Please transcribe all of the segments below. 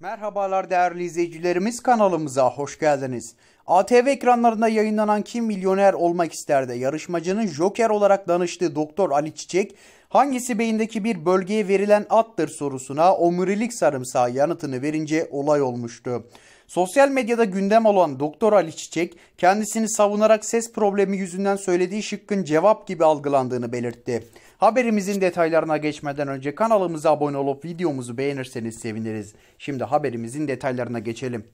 Merhabalar değerli izleyicilerimiz kanalımıza hoş geldiniz. ATV ekranlarında yayınlanan Kim Milyoner Olmak İster'de yarışmacının Joker olarak danıştığı Doktor Ali Çiçek, hangisi beyindeki bir bölgeye verilen attır sorusuna omurilik sarımsağı yanıtını verince olay olmuştu. Sosyal medyada gündem olan Doktor Ali Çiçek kendisini savunarak ses problemi yüzünden söylediği şıkkın cevap gibi algılandığını belirtti. Haberimizin detaylarına geçmeden önce kanalımıza abone olup videomuzu beğenirseniz seviniriz. Şimdi haberimizin detaylarına geçelim.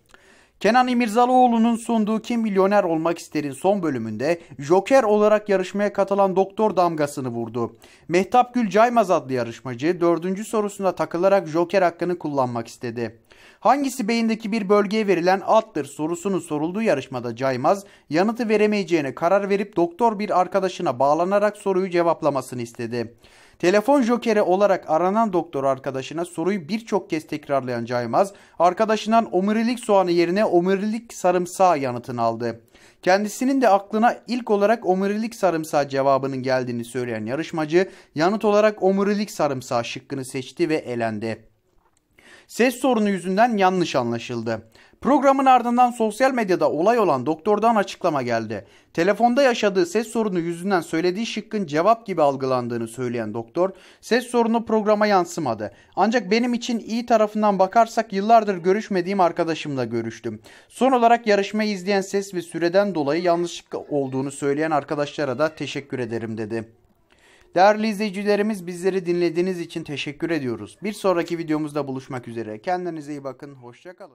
Kenan İmirzalıoğlu'nun sunduğu Kim Milyoner Olmak İster'in son bölümünde Joker olarak yarışmaya katılan doktor damgasını vurdu. Mehtap Gül Caymaz adlı yarışmacı dördüncü sorusunda takılarak Joker hakkını kullanmak istedi. Hangisi beyindeki bir bölgeye verilen addır sorusunu sorulduğu yarışmada Caymaz yanıtı veremeyeceğine karar verip doktor bir arkadaşına bağlanarak soruyu cevaplamasını istedi. Telefon jokeri olarak aranan doktor arkadaşına soruyu birçok kez tekrarlayan Caymaz, arkadaşından omurilik soğanı yerine omurilik sarımsağı yanıtını aldı. Kendisinin de aklına ilk olarak omurilik sarımsağı cevabının geldiğini söyleyen yarışmacı, yanıt olarak omurilik sarımsağı şıkkını seçti ve elendi ses sorunu yüzünden yanlış anlaşıldı. Programın ardından sosyal medyada olay olan doktordan açıklama geldi. Telefonda yaşadığı ses sorunu yüzünden söylediği şıkkın cevap gibi algılandığını söyleyen doktor, ses sorunu programa yansımadı. Ancak benim için iyi tarafından bakarsak yıllardır görüşmediğim arkadaşımla görüştüm. Son olarak yarışmayı izleyen ses ve süreden dolayı yanlışlık olduğunu söyleyen arkadaşlara da teşekkür ederim dedi. Değerli izleyicilerimiz bizleri dinlediğiniz için teşekkür ediyoruz. Bir sonraki videomuzda buluşmak üzere. Kendinize iyi bakın. Hoşçakalın.